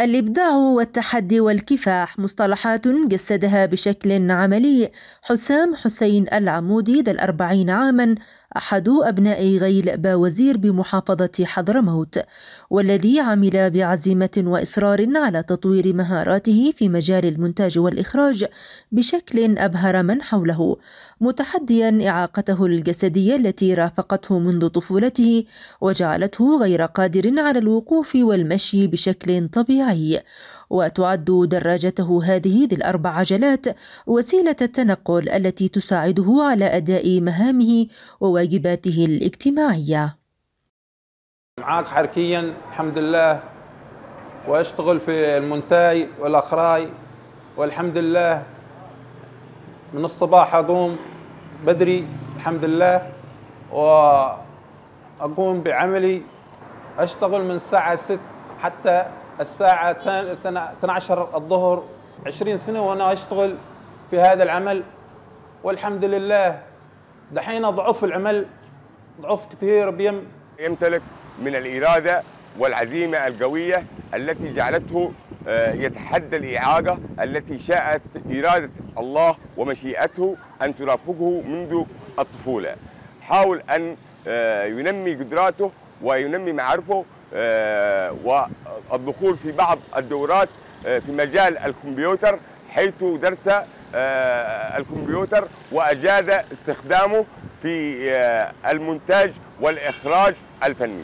الإبداع والتحدي والكفاح مصطلحات جسدها بشكل عملي حسام حسين العمودي ذا الأربعين عاماً أحد أبناء غيل باوزير بمحافظة حضرموت والذي عمل بعزيمة وإصرار على تطوير مهاراته في مجال المونتاج والإخراج بشكل أبهر من حوله متحديا إعاقته الجسدية التي رافقته منذ طفولته وجعلته غير قادر على الوقوف والمشي بشكل طبيعي وتعد دراجته هذه ذي الأربع عجلات وسيلة التنقل التي تساعده على أداء مهامه وواجباته الاجتماعية معاك حركيا الحمد لله وأشتغل في المونتاي والأخراي والحمد لله من الصباح أقوم بدري الحمد لله وأقوم بعملي أشتغل من الساعة 6 حتى الساعة 12 الظهر 20 سنة وأنا أشتغل في هذا العمل والحمد لله دحين ضعف العمل ضعف كثير بيم يمتلك من الإرادة والعزيمة القوية التي جعلته آه، يتحدى الإعاقة التي شاءت إرادة الله ومشيئته أن ترافقه منذ الطفولة حاول أن آه، ينمي قدراته وينمي معارفه آه، و الدخول في بعض الدورات آه، في مجال الكمبيوتر حيث درس آه، الكمبيوتر واجاد استخدامه في آه، المونتاج والإخراج الفني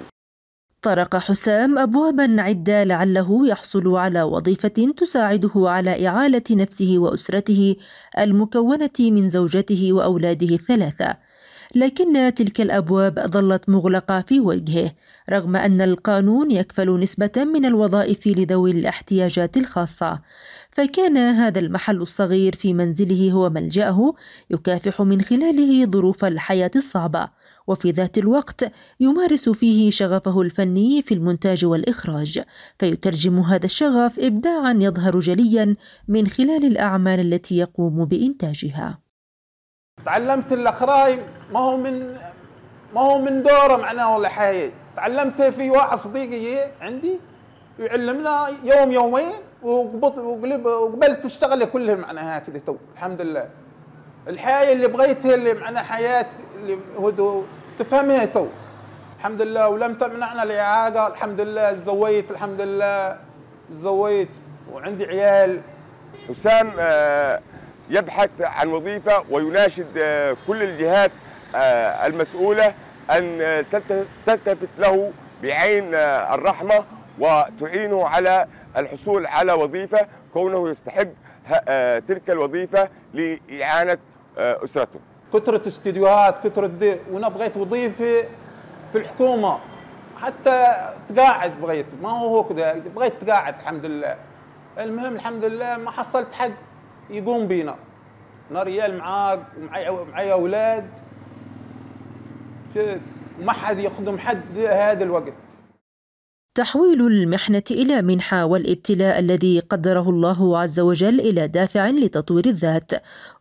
طرق حسام أبوابا عدة لعله يحصل على وظيفة تساعده على إعالة نفسه وأسرته المكونة من زوجته وأولاده الثلاثة لكن تلك الابواب ظلت مغلقه في وجهه رغم ان القانون يكفل نسبه من الوظائف لذوي الاحتياجات الخاصه فكان هذا المحل الصغير في منزله هو ملجاه يكافح من خلاله ظروف الحياه الصعبه وفي ذات الوقت يمارس فيه شغفه الفني في المونتاج والإخراج، فيترجم هذا الشغف إبداعًا يظهر جليًا من خلال الأعمال التي يقوم بإنتاجها. تعلمت الاخراي ما هو من ما هو من دوره معناه ولا حاجه تعلمت في واحد صديقي عندي يعلمنا يوم يومين وقبلت تشتغل كلها معناها هكذا تو الحمد لله الحياه اللي بغيتها اللي معناها حياه اللي هدوء تفهمها تو الحمد لله ولم تمنعنا الاعاقه الحمد لله تزوجت الحمد لله تزوجت وعندي عيال حسام آه يبحث عن وظيفة ويناشد آه، كل الجهات آه، المسؤولة أن آه، تلتفت له بعين الرحمة وتعينه على الحصول على وظيفة كونه يستحق تلك الوظيفة لإعانة أسرته كثرة استديوهات كثرة دي وأنا بغيت وظيفة في الحكومة حتى تقاعد بغيت ما هو هو كده بغيت تقاعد الحمد لله المهم الحمد لله ما حصلت حد يقوم بينا انا ريال معاك ومعي معي اولاد ما حد يخدم حد هذا الوقت تحويل المحنة إلى منحة والابتلاء الذي قدره الله عز وجل إلى دافع لتطوير الذات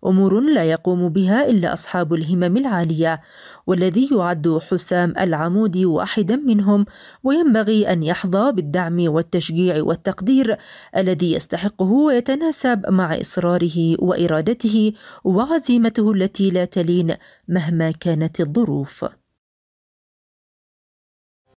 أمور لا يقوم بها إلا أصحاب الهمم العالية والذي يعد حسام العمودي واحدا منهم وينبغي أن يحظى بالدعم والتشجيع والتقدير الذي يستحقه ويتناسب مع إصراره وإرادته وعزيمته التي لا تلين مهما كانت الظروف